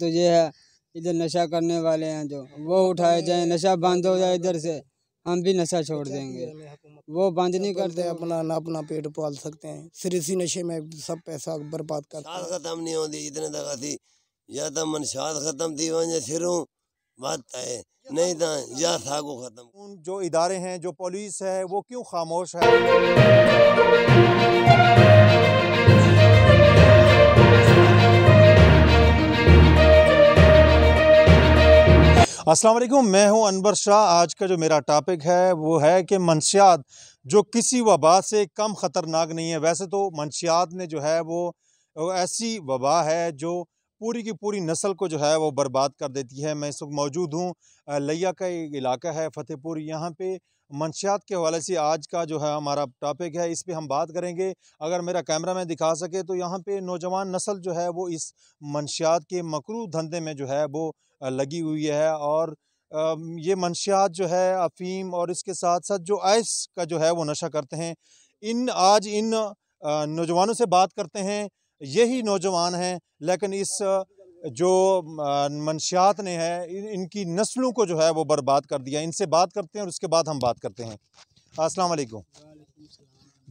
तो ये है इधर नशा करने वाले हैं जो वो उठाए जाए नशा बंद हो जाए इधर से हम भी नशा छोड़ देंगे वो बंद नहीं करते अपना ना अपना पेट पाल सकते हैं फिर इसी नशे में सब पैसा बर्बाद कर खत्म नहीं होती इतने तक थी या तो मनशात खत्म थी वहाँ बात तो है नहीं था तो या था को खत्म जो इदारे हैं जो पुलिस है वो क्यों खामोश है अस्सलाम वालेकुम मैं हूं अनवर शाह आज का जो मेरा टॉपिक है वो है कि मंशियात जो किसी वबा से कम ख़तरनाक नहीं है वैसे तो मंशियात ने जो है वो ऐसी वबा है जो पूरी की पूरी नस्ल को जो है वो बर्बाद कर देती है मैं इस वक्त मौजूद हूँ लिया का एक इलाका है फतेहपुर यहाँ पे मंशियात के हवाले से आज का जो है हमारा टॉपिक है इस पर हम बात करेंगे अगर मेरा कैमरा मैन दिखा सके तो यहाँ पे नौजवान नस्ल जो है वो इस मंशियात के मकरू धंधे में जो है वो लगी हुई है और ये मनशियात जो है अफीम और इसके साथ साथ जो आइस का जो है वो नशा करते हैं इन आज इन नौजवानों से बात करते हैं यही नौजवान हैं लेकिन इस जो मनशियात ने है इनकी नस्लों को जो है वो बर्बाद कर दिया इनसे बात करते हैं और उसके बाद हम बात करते हैं असलकुम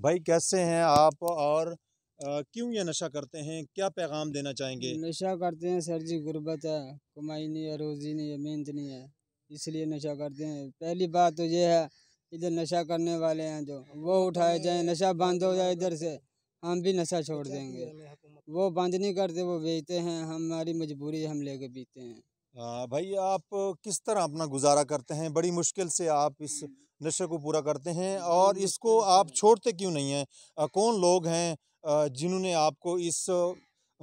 भाई कैसे हैं आप और क्यों ये नशा करते हैं क्या पैगाम देना चाहेंगे नशा करते हैं सर जी गुर्बत है कमाई नहीं है रोज़ी नहीं है मेहनत नहीं है इसलिए नशा करते हैं पहली बात तो ये है इधर नशा करने वाले हैं जो वो उठाए जाए नशा बंद हो जाए इधर से हम भी नशा छोड़ देंगे वो बंद नहीं करते वो बेचते हैं हमारी मजबूरी हम लेके पीते हैं आ, हाँ, भाई आप किस तरह अपना गुजारा करते हैं बड़ी मुश्किल से आप इस हम्म। नशे को पूरा करते हैं और इसको आप छोड़ते क्यों नहीं हैं कौन लोग हैं जिन्होंने आपको इस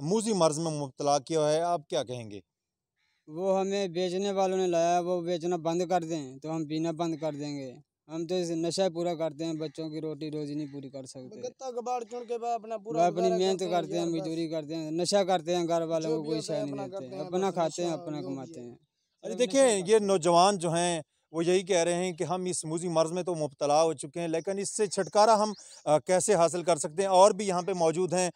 मूजी मर्ज में मुबतला किया है आप क्या कहेंगे वो हमें बेचने वालों ने लाया वो बेचना बंद कर दें तो हम पीना बंद कर देंगे हम तो इस नशा पूरा करते हैं बच्चों की रोटी रोजी नहीं पूरी कर सकते अपना पूरा अपनी मेहनत करते हैं मजदूरी करते हैं नशा करते हैं घर वालों को कोई शायद नहीं अपना खाते हैं अपना कमाते हैं अरे देखिए ये नौजवान जो हैं वो यही कह रहे हैं कि हम इस मूजी मर्ज़ में तो मुबतला हो चुके हैं लेकिन इससे छुटकारा हम कैसे हासिल कर सकते हैं और भी यहाँ पर मौजूद हैं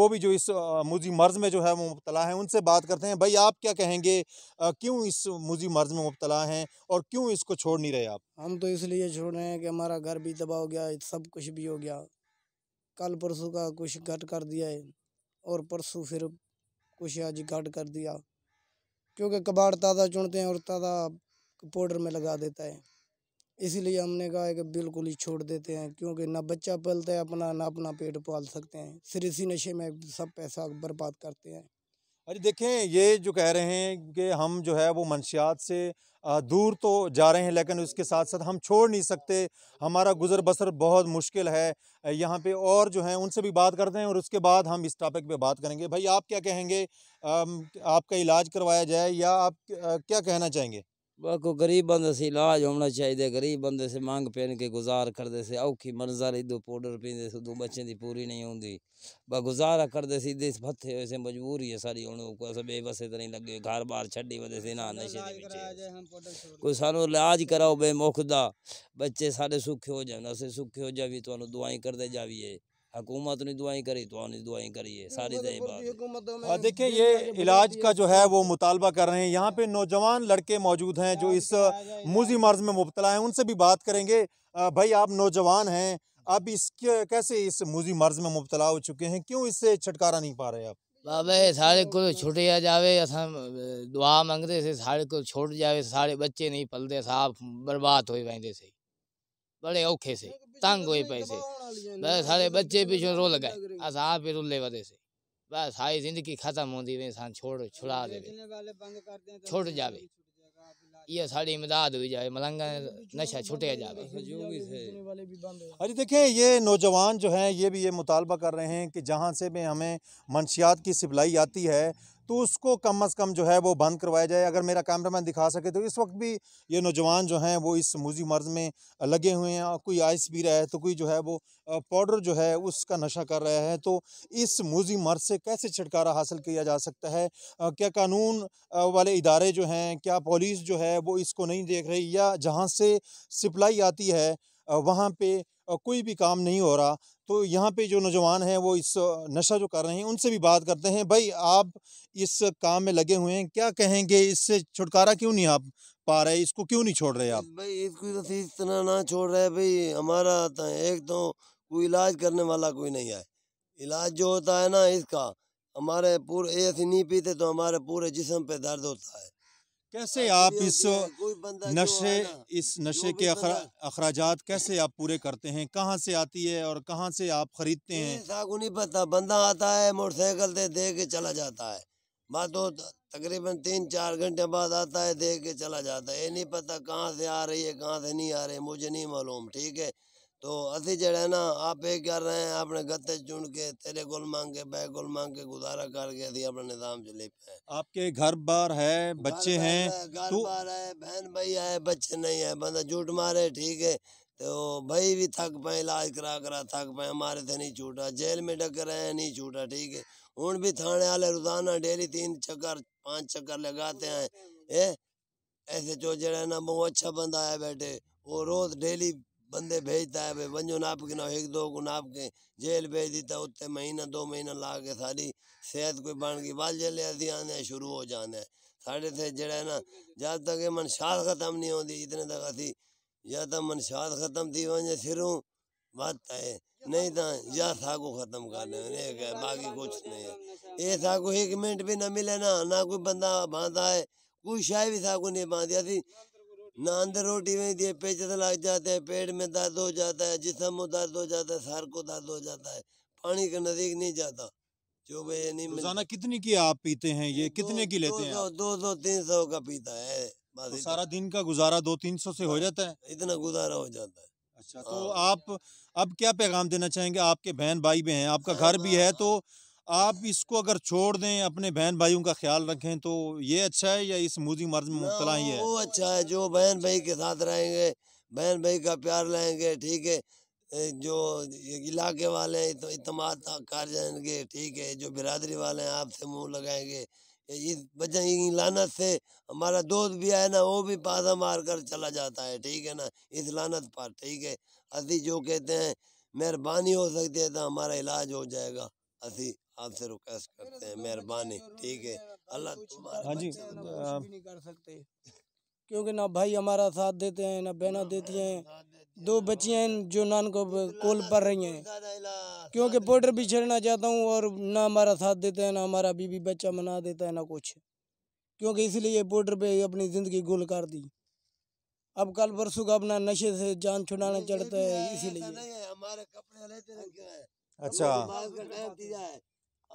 वो भी जो इस मूजी मर्ज़ में जो है वो मुबतला है उनसे बात करते हैं भाई आप क्या कहेंगे क्यों इस मूजी मर्ज़ में मुबतला हैं और क्यों इसको छोड़ नहीं रहे आप हम तो इसलिए छोड़ रहे हैं कि हमारा घर भी तबाह हो गया सब कुछ भी हो गया कल परसों का कुछ घट कर दिया है और परसों फिर कुछ आज घट कर दिया क्योंकि कबाड़ ताज़ा चुनते हैं और ताज़ा पाउडर में लगा देता है इसीलिए हमने कहा है कि बिल्कुल ही छोड़ देते हैं क्योंकि ना बच्चा पलता है अपना ना अपना पेट पाल सकते हैं सिर इसी नशे में सब पैसा बर्बाद करते हैं अरे देखें ये जो कह रहे हैं कि हम जो है वो मनशियात से दूर तो जा रहे हैं लेकिन उसके साथ साथ हम छोड़ नहीं सकते हमारा गुजर बसर बहुत मुश्किल है यहाँ पे और जो है उनसे भी बात करते हैं और उसके बाद हम इस टॉपिक पे बात करेंगे भाई आप क्या कहेंगे आपका इलाज करवाया जाए या आप क्या कहना चाहेंगे बाको गरीब बंद से इलाज होना चाहिए गरीब बंद से मंग पहन के गुजार करते से औखी मंजर इधो पाउडर पीते से बच्चे की पूरी नहीं होंगी ब गुजारा करते से इधे हुए से मजबूरी है सारी हूँ अस बेबसे नहीं लगे घर बार छी वे ना नशे कोई सानू इलाज कराओ बे मुख का बच्चे साढ़े सुखे हो जाए असें सुखे हो जाए तो दुआई करते जाइए हुकूमत ने दुआई करी तो ने करी है सारी दही बात हाँ, देखिए ये इलाज का जो है वो मुतालबा कर रहे हैं यहाँ पे नौजवान लड़के मौजूद हैं जो इस मुजी मर्ज में मुबतला है उनसे भी बात करेंगे भाई आप नौजवान हैं आप इस कैसे इस मुजी मर्ज में मुबतला हो चुके हैं क्यों इससे छुटकारा नहीं पा रहे आप बाबा सारे को छुटे जावे अस दुआ मंगते से सारे को छोड़ जावे सारे बच्चे नहीं पलते साफ बर्बाद हो जाते थे बड़े औखे से तंग हुए पैसे बस सारे बच्चे पिछु रो लगाए अस आप ही रुले वे से बस हाई जिंदगी खत्म होती वे सान छोड़ छुड़ा दे छुट तो जाए ये साड़ी इमदाद हुई जाए मलंगा नशा छुटे जाए अरे देखे ये नौजवान जो हैं ये भी ये मुतालबा कर रहे हैं कि जहाँ से भी हमें मनशियात की सिप्लाई आती है तो उसको कम अज़ कम जो है वो बंद करवाया जाए अगर मेरा कैमरामैन दिखा सके तो इस वक्त भी ये नौजवान जो हैं वो इस मूज़ी मर्ज़ में लगे हुए हैं कोई आइस पी रहा है तो कोई जो है वो पाउडर जो है उसका नशा कर रहा है तो इस मूज़ी मर्ज़ से कैसे छुटकारा हासिल किया जा सकता है क्या कानून वाले इदारे जो हैं क्या पुलिस जो है वो इसको नहीं देख रही या जहाँ से सप्लाई आती है वहाँ पर कोई भी काम नहीं हो रहा तो यहाँ पे जो नौजवान हैं वो इस नशा जो कर रहे हैं उनसे भी बात करते हैं भाई आप इस काम में लगे हुए हैं क्या कहेंगे इससे छुटकारा क्यों नहीं आप पा रहे इसको क्यों नहीं छोड़ रहे आप भाई इसको तो इतना ना छोड़ रहे भाई हमारा तो एक तो कोई इलाज करने वाला कोई नहीं है इलाज जो होता है ना इसका हमारे पूरे ए नहीं पीते तो हमारे पूरे जिसम पे दर्द होता है कैसे आप इस नशे इस नशे के अखराज कैसे आप पूरे करते हैं कहाँ से आती है और कहाँ से आप खरीदते हैं सागू नहीं पता बंदा आता है मोटरसाइकिल दे दे के चला जाता है बात तो तकरीबन तीन चार घंटे बाद आता है दे के चला जाता है ये नहीं पता कहाँ से आ रही है कहाँ से नहीं आ रही मुझे नहीं मालूम ठीक है तो अस जड़ा ना आप ये कर रहे हैं अपने गत्ते चुन के तेरे को मांग के बे को मांग के गुजारा करके अभी अपने निजाम चले पे आपके घर बार है बच्चे हैं घर तो... बार है बहन भाई है बच्चे नहीं है बंदा झूठ मारे ठीक है तो भाई भी थक पाए इलाज करा करा थक पाए हमारे से नहीं छूटा जेल में डक रहे हैं नहीं छूटा ठीक है हूँ भी थाने वाले रोजाना डेली तीन चक्कर पाँच चक्कर लगाते हैं ऐसे जो तो जड़ा ना बहुत अच्छा बंदा है बैठे वो रोज डेली बंदे भेजता है भाई वंजो नाप के ना एक दो को नाप के जेल भेज देता उत्ते महीना दो महीना ला के सारी सेहत कोई बन गई बाल जेल असी आने शुरू हो जाने साढ़े थे जड़ा है ना जब तक ये मनशात ख़त्म नहीं होती इतने तक असी या तो मनशात ख़त्म थी वजह सिरों बात है नहीं था तो या को ख़त्म कर बाकी कुछ नहीं है ये सागो एक मिनट भी ना मिले ना ना कोई बंदा बांधा है कोई शायद भी को नहीं बांधी अभी ना अंदर रोटी में दिए पेचत लग जाते हैं पेट में दर्द हो जाता है जिसम में दर्द हो जाता है सर को दर्द हो जाता है पानी के नजदीक नहीं जाता जो भैया नहीं रोजाना कितनी की आप पीते हैं ये दो, कितने की लेते हैं दो सौ तीन सौ का पीता है तो सारा दिन का गुजारा दो तीन सौ से हो जाता है इतना गुजारा हो जाता है अच्छा तो हाँ। आप अब क्या पैगाम देना चाहेंगे आपके बहन भाई भी हैं आपका घर भी है तो आप इसको अगर छोड़ दें अपने बहन भाइयों का ख्याल रखें तो ये अच्छा है या इस मूजी मर्ज में मुबतला ही है वो अच्छा है जो बहन भाई के साथ रहेंगे बहन भाई का प्यार लाएंगे ठीक है जो इलाके वाले हैं तो इतमाद कर जाएंगे ठीक है जो बिरादरी वाले हैं आपसे मुंह लगाएंगे इस वजह लानत से हमारा दोस्त भी है ना वो भी पासा मार कर चला जाता है ठीक है ना इस लानत पर ठीक है अभी जो कहते हैं मेहरबानी हो सकती है तो हमारा इलाज हो जाएगा ਅਸੀਂ आपसे रिक्वेस्ट तो हाँ करते हैं मेहरबानी ठीक है अल्लाह हाँ जी नहीं कर सकते क्योंकि ना भाई हमारा साथ देते हैं ना बहना देती हैं दो बच्चियां हैं जो नान को कोल पर रही हैं क्योंकि बॉर्डर भी छेड़ना चाहता हूं और ना हमारा साथ देते हैं ना हमारा बीबी बच्चा मना देता है ना कुछ क्योंकि इसलिए बॉर्डर पे अपनी ज़िंदगी गोल कर दी अब कल परसों का अपना नशे से जान छुड़ाना चढ़ता है इसीलिए हमारे कपड़े अच्छा नमाज का टाइम दिया है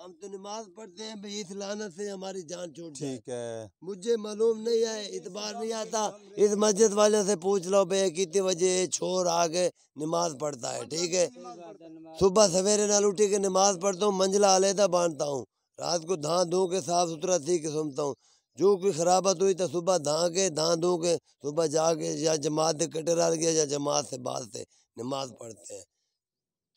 हम तो नमाज पढ़ते हैं भाई इस लानत से हमारी जान छूट ठीक है मुझे मालूम नहीं है इतबार नहीं आता इस मस्जिद वाले से पूछ लो भाई कितने बजे छोर आके नमाज पढ़ता है ठीक है सुबह सवेरे नाल उठी के नमाज पढ़ता हूँ मंजिला आलेदा बांधता हूँ रात को धान धो के साफ सुथरा सीख के सुनता हूँ जो कोई खराबत हुई तो सुबह धा के धा धो के सुबह जाके या जमात कटेरा गया या जमात से बात से नमाज पढ़ते हैं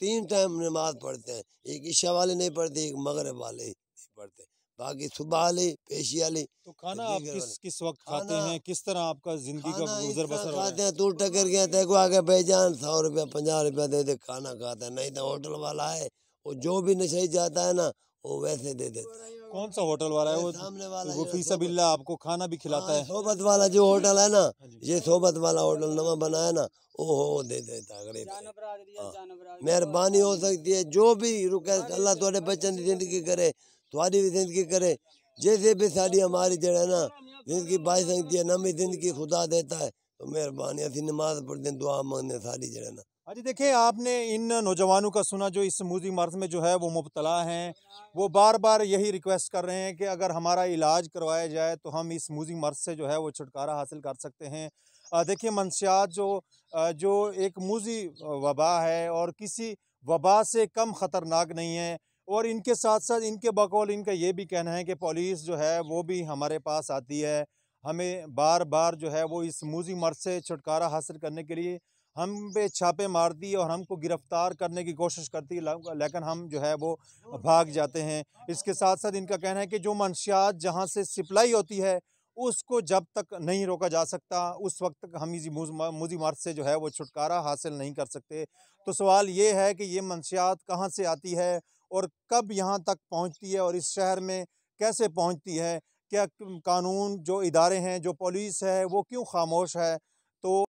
तीन टाइम नमाज पढ़ते हैं एक ईशा वाले नहीं पढ़ते एक मगरब वाले नहीं पढ़ते बाकी सुबह वाले पेशी वाले तो खाना आप किस किस वक्त खाते हैं किस तरह आपका जिंदगी का गुजर बसर खाते हैं तू टकर गया को आगे बेजान सौ रुपया पंजा रुपया दे दे खाना खाता है नहीं तो होटल वाला है और जो भी नशे जाता है ना वो वैसे दे देता कौन सा होटल वाला है वो सामने वाला वो फीसा बिल्ला आपको खाना भी खिलाता हाँ, है सोबत वाला जो होटल है ना हाँ ये सोबत वाला होटल नवा बनाया ना वो हो दे देता गरीब हाँ। मेहरबानी हो सकती है जो भी रुके अल्लाह थोड़े बच्चन की जिंदगी करे थोड़ी भी जिंदगी करे जैसे भी साड़ी हमारी जड़ है ना जिंदगी बाई सकती है नमी जिंदगी खुदा देता है तो मेहरबानी असं नमाज पढ़ते दुआ मांगने साड़ी जड़ है ना अजी हाँ देखिए आपने इन नौजवानों का सुना जो इस मूजी मर्ज में जो है वो मुबतला हैं वो बार बार यही रिक्वेस्ट कर रहे हैं कि अगर हमारा इलाज करवाया जाए तो हम इस मूजी मर्ज से जो है वो छुटकारा हासिल कर सकते हैं देखिए मंशियात जो जो एक मूजी वबा है और किसी वबा से कम ख़तरनाक नहीं है और इनके साथ साथ इनके बकौल इनका ये भी कहना है कि पुलिस जो है वो भी हमारे पास आती है हमें बार बार जो है वो इस मूजी मर्ज से छुटकारा हासिल करने के लिए हम पे छापे मारती और हमको गिरफ्तार करने की कोशिश करती लेकिन हम जो है वो भाग जाते हैं इसके साथ साथ इनका कहना है कि जो मनशियात जहाँ से सप्लाई होती है उसको जब तक नहीं रोका जा सकता उस वक्त तक हम इसी मुजी मार्च से जो है वो छुटकारा हासिल नहीं कर सकते तो सवाल ये है कि ये मनशियात कहाँ से आती है और कब यहाँ तक पहुँचती है और इस शहर में कैसे पहुँचती है क्या कानून जो इदारे हैं जो पुलिस है वो क्यों खामोश है तो